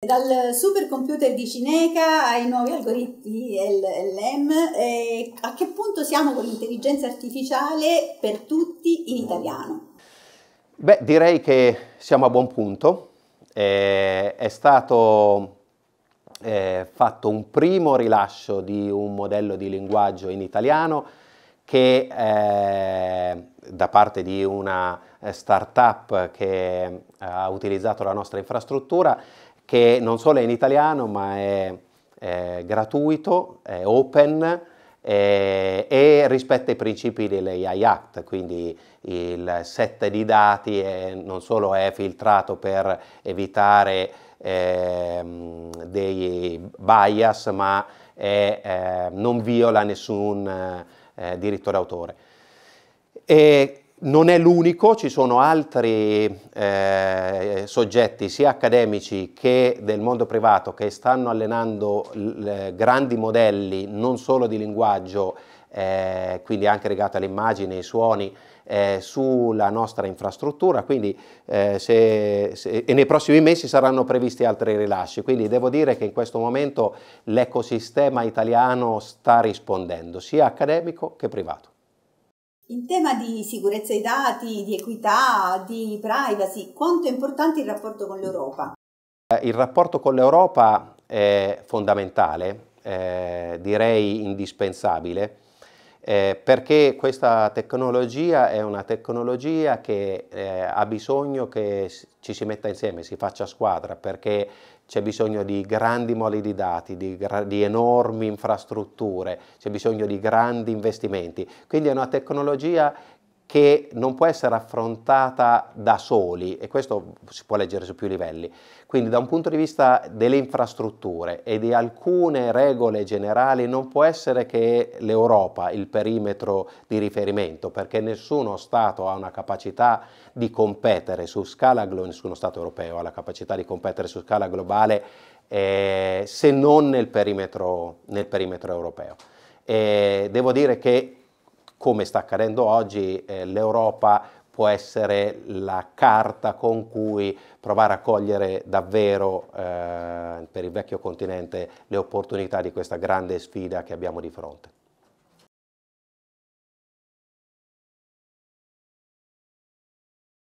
Dal supercomputer di Cineca ai nuovi algoritmi LLM, eh, a che punto siamo con l'intelligenza artificiale per tutti in italiano? Beh, direi che siamo a buon punto. Eh, è stato eh, fatto un primo rilascio di un modello di linguaggio in italiano che eh, da parte di una startup che eh, ha utilizzato la nostra infrastruttura che non solo è in italiano ma è, è gratuito, è open è, e rispetta i principi dell'AI Act, quindi il set di dati è, non solo è filtrato per evitare ehm, dei bias ma è, eh, non viola nessun eh, diritto d'autore. E non è l'unico, ci sono altri eh, soggetti sia accademici che del mondo privato che stanno allenando grandi modelli non solo di linguaggio, eh, quindi anche legati alle immagini, ai suoni, eh, sulla nostra infrastruttura, quindi, eh, se, se, e nei prossimi mesi saranno previsti altri rilasci, quindi devo dire che in questo momento l'ecosistema italiano sta rispondendo, sia accademico che privato. In tema di sicurezza dei dati, di equità, di privacy, quanto è importante il rapporto con l'Europa? Eh, il rapporto con l'Europa è fondamentale, eh, direi indispensabile, eh, perché questa tecnologia è una tecnologia che eh, ha bisogno che ci si metta insieme, si faccia squadra, perché c'è bisogno di grandi moli di dati, di, di enormi infrastrutture, c'è bisogno di grandi investimenti. Quindi è una tecnologia che non può essere affrontata da soli e questo si può leggere su più livelli. Quindi da un punto di vista delle infrastrutture e di alcune regole generali non può essere che l'Europa il perimetro di riferimento perché nessuno Stato ha una capacità di competere su scala globale, nessuno Stato europeo ha la capacità di competere su scala globale eh, se non nel perimetro, nel perimetro europeo. E devo dire che come sta accadendo oggi, eh, l'Europa può essere la carta con cui provare a cogliere davvero eh, per il vecchio continente le opportunità di questa grande sfida che abbiamo di fronte.